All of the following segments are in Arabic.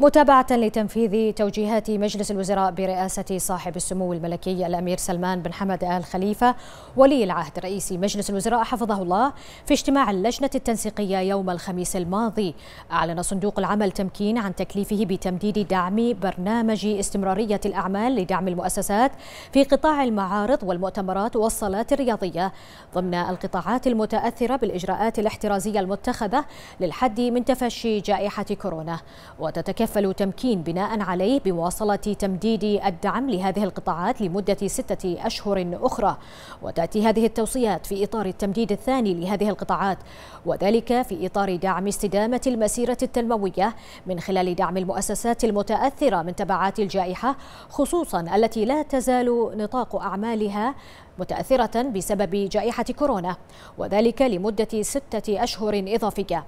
متابعة لتنفيذ توجيهات مجلس الوزراء برئاسة صاحب السمو الملكي الأمير سلمان بن حمد آل خليفة ولي العهد رئيس مجلس الوزراء حفظه الله في اجتماع اللجنة التنسيقية يوم الخميس الماضي أعلن صندوق العمل تمكين عن تكليفه بتمديد دعم برنامج استمرارية الأعمال لدعم المؤسسات في قطاع المعارض والمؤتمرات والصالات الرياضية ضمن القطاعات المتأثرة بالإجراءات الاحترازية المتخذة للحد من تفشي جائحة كورونا وتتكفل يتكفل تمكين بناء عليه بمواصلة تمديد الدعم لهذه القطاعات لمدة ستة أشهر أخرى وتأتي هذه التوصيات في إطار التمديد الثاني لهذه القطاعات وذلك في إطار دعم استدامة المسيرة التنموية من خلال دعم المؤسسات المتأثرة من تبعات الجائحة خصوصا التي لا تزال نطاق أعمالها متأثرة بسبب جائحة كورونا وذلك لمدة ستة أشهر إضافية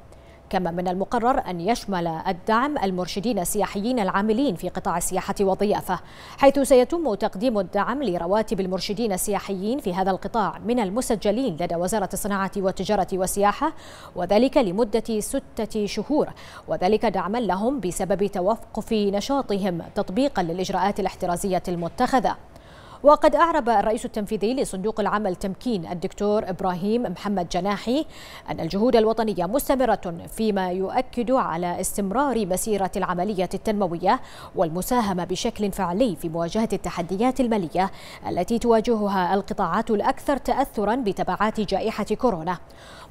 كما من المقرر أن يشمل الدعم المرشدين السياحيين العاملين في قطاع السياحة والضيافة حيث سيتم تقديم الدعم لرواتب المرشدين السياحيين في هذا القطاع من المسجلين لدى وزارة الصناعة والتجارة والسياحة وذلك لمدة ستة شهور وذلك دعما لهم بسبب توقف نشاطهم تطبيقا للإجراءات الاحترازية المتخذة وقد أعرب الرئيس التنفيذي لصندوق العمل تمكين الدكتور إبراهيم محمد جناحي أن الجهود الوطنية مستمرة فيما يؤكد على استمرار مسيرة العملية التنموية والمساهمة بشكل فعلي في مواجهة التحديات المالية التي تواجهها القطاعات الأكثر تأثرا بتبعات جائحة كورونا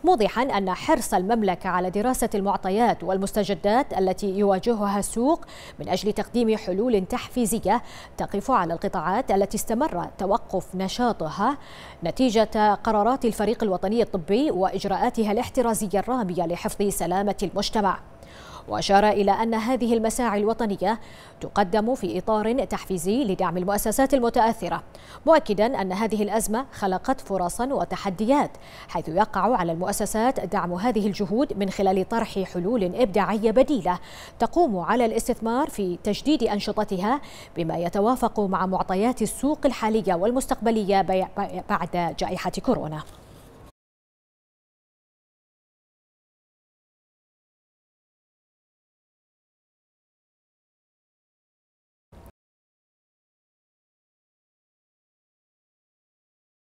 موضحا أن حرص المملكة على دراسة المعطيات والمستجدات التي يواجهها السوق من أجل تقديم حلول تحفيزية تقف على القطاعات التي استمرت استمر توقف نشاطها نتيجة قرارات الفريق الوطني الطبي وإجراءاتها الاحترازية الرامية لحفظ سلامة المجتمع وأشار إلى أن هذه المساعي الوطنية تقدم في إطار تحفيزي لدعم المؤسسات المتأثرة مؤكدا أن هذه الأزمة خلقت فرصا وتحديات حيث يقع على المؤسسات دعم هذه الجهود من خلال طرح حلول إبداعية بديلة تقوم على الاستثمار في تجديد أنشطتها بما يتوافق مع معطيات السوق الحالية والمستقبلية بعد جائحة كورونا